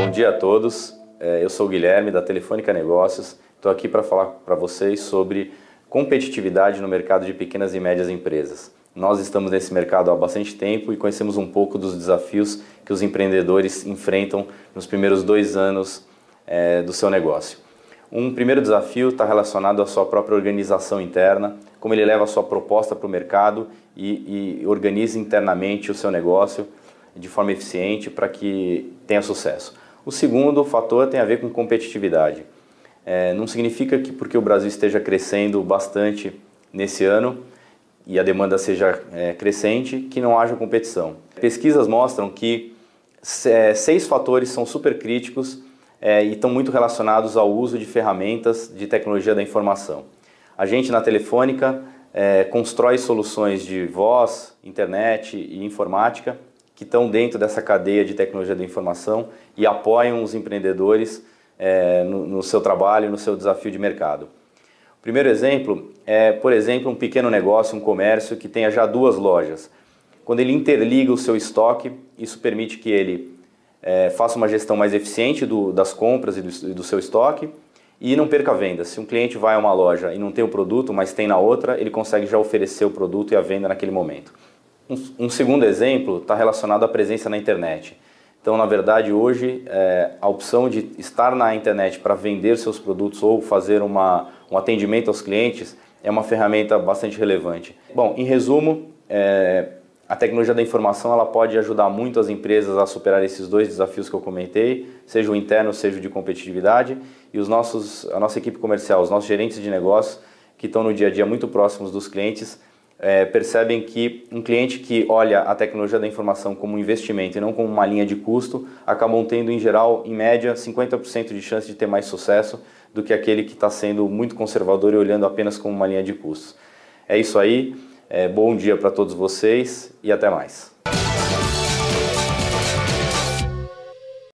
Bom dia a todos. É, eu sou o Guilherme da Telefônica Negócios. Estou aqui para falar para vocês sobre competitividade no mercado de pequenas e médias empresas. Nós estamos nesse mercado há bastante tempo e conhecemos um pouco dos desafios que os empreendedores enfrentam nos primeiros dois anos é, do seu negócio. Um primeiro desafio está relacionado à sua própria organização interna, como ele leva a sua proposta para o mercado e, e organiza internamente o seu negócio de forma eficiente para que tenha sucesso. O segundo fator tem a ver com competitividade. É, não significa que porque o Brasil esteja crescendo bastante nesse ano e a demanda seja é, crescente, que não haja competição. Pesquisas mostram que é, seis fatores são super críticos é, e estão muito relacionados ao uso de ferramentas de tecnologia da informação. A gente na Telefônica é, constrói soluções de voz, internet e informática que estão dentro dessa cadeia de tecnologia da informação e apoiam os empreendedores é, no, no, seu trabalho, no seu desafio de mercado. O primeiro exemplo é, por exemplo, um pequeno negócio, um comércio que tenha já duas lojas. Quando ele interliga o seu estoque, isso permite que ele é, faça uma gestão mais eficiente do, das compras e do, do seu estoque e não perca a venda. Se um cliente vai a uma loja e não tem o produto, mas tem na outra, ele consegue já oferecer o produto e a venda naquele momento. Um, um segundo exemplo está relacionado à presença na internet. Então, na verdade, hoje é, a opção de estar na internet para vender seus produtos ou fazer uma, um atendimento aos clientes é uma ferramenta bastante relevante. Bom, em resumo, é, a tecnologia da informação ela pode ajudar muito as empresas a superar esses dois desafios que eu comentei, seja o interno, seja o de competitividade, e os nossos, a nossa equipe comercial, os nossos gerentes de negócios que estão no dia a dia muito próximos dos clientes, é, percebem que um cliente que olha a tecnologia da informação como um investimento e não como uma linha de custo, acabam tendo, em geral, em média, 50% de chance de ter mais sucesso do que aquele que está sendo muito conservador e olhando apenas como uma linha de custos. É isso aí, é, bom dia para todos vocês e até mais.